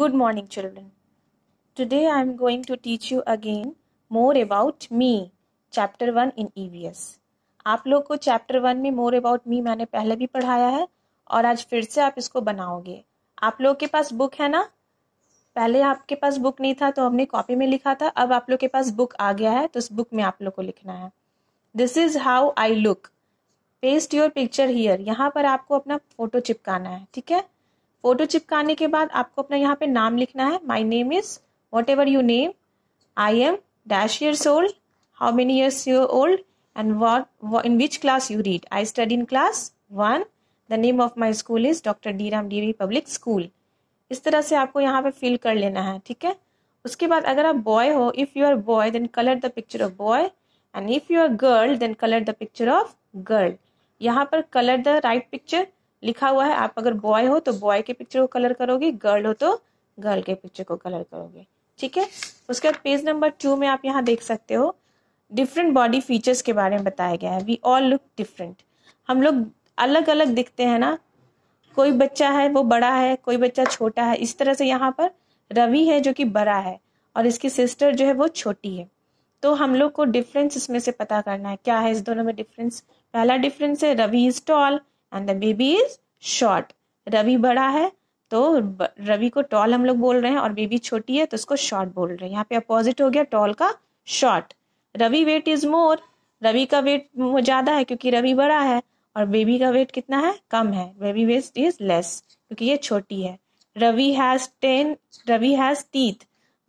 Good morning, children. Today I am going to teach you again more about me, chapter 1 in EVS. आप लोग को chapter one में more about me मैंने पहले भी पढ़ाया है और आज फिर से आप इसको बनाओगे आप लोग के पास बुक है ना पहले आपके पास बुक नहीं था तो हमने कॉपी में लिखा था अब आप लोग के पास बुक आ गया है तो उस बुक में आप लोग को लिखना है this is how I look paste your picture here यहाँ पर आपको अपना फोटो चिपकाना है ठीक है फोटो चिपकाने के बाद आपको अपना यहाँ पे नाम लिखना है my name is whatever you name I am dash years old how many years you old and what in which class you read I study in class one the name of my school is doctor D Ram D public school इस तरह से आपको यहाँ पे fill कर लेना है ठीक है उसके बाद अगर आप बॉय हो if you are boy then colour the picture of boy and if you are girl then colour the picture of girl यहाँ पर कलर द राइट पिक्चर लिखा हुआ है आप अगर बॉय हो तो बॉय के पिक्चर को कलर करोगे गर्ल हो तो गर्ल के पिक्चर को कलर करोगे ठीक है उसके बाद पेज नंबर टू में आप यहाँ देख सकते हो डिफरेंट बॉडी फीचर्स के बारे में बताया गया है वी ऑल लुक डिफरेंट हम लोग अलग अलग दिखते हैं ना कोई बच्चा है वो बड़ा है कोई बच्चा छोटा है इस तरह से यहाँ पर रवि है जो कि बड़ा है और इसकी सिस्टर जो है वो छोटी है तो हम लोग को डिफरेंस इसमें से पता करना है क्या है इस दोनों में डिफरेंस पहला डिफरेंस है Ravi is tall and the baby is short Ravi बड़ा है तो रवि को टॉल हम लोग बोल रहे हैं और बेबी छोटी है तो उसको शॉर्ट बोल रहे हैं यहाँ पे अपोजिट हो गया टॉल का short Ravi weight is more Ravi का वेट ज्यादा है क्योंकि रवि बड़ा है और बेबी का वेट कितना है कम है बेबी वेट इज लेस क्योंकि ये छोटी है Ravi has ten Ravi has teeth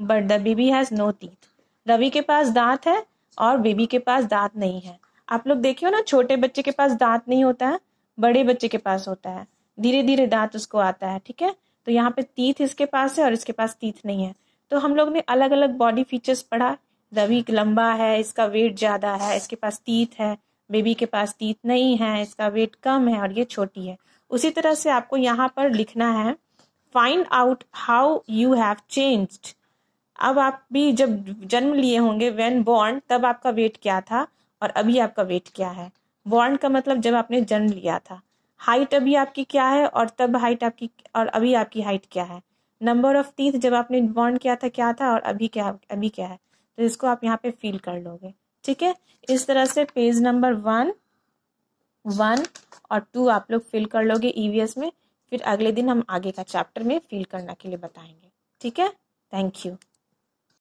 but the baby has no teeth Ravi के पास दांत है और बेबी के पास दांत नहीं है आप लोग देखियो ना छोटे बच्चे के पास दांत नहीं होता है बड़े बच्चे के पास होता है धीरे धीरे दांत उसको आता है ठीक है तो यहाँ पे तीथ इसके पास है और इसके पास तीथ नहीं है तो हम लोग ने अलग अलग बॉडी फीचर्स पढ़ा रवि लंबा है इसका वेट ज़्यादा है इसके पास तीथ है बेबी के पास तीत नहीं है इसका वेट कम है और ये छोटी है उसी तरह से आपको यहाँ पर लिखना है find out how you have changed अब आप भी जब जन्म लिए होंगे वेन बॉर्न तब आपका वेट क्या था और अभी आपका वेट क्या है बॉन्ड का मतलब जब आपने जन्म लिया था हाइट अभी आपकी क्या है और तब हाइट आपकी और अभी आपकी हाइट क्या है नंबर ऑफ टीथ जब आपने बॉन्ड किया था क्या था और अभी क्या अभी क्या है तो इसको आप यहाँ पे फील कर लोगे ठीक है इस तरह से पेज नंबर वन वन और टू आप लोग फिल कर लोगे ईवीएस e में फिर अगले दिन हम आगे का चैप्टर में फिल करने के लिए बताएंगे ठीक है थैंक यू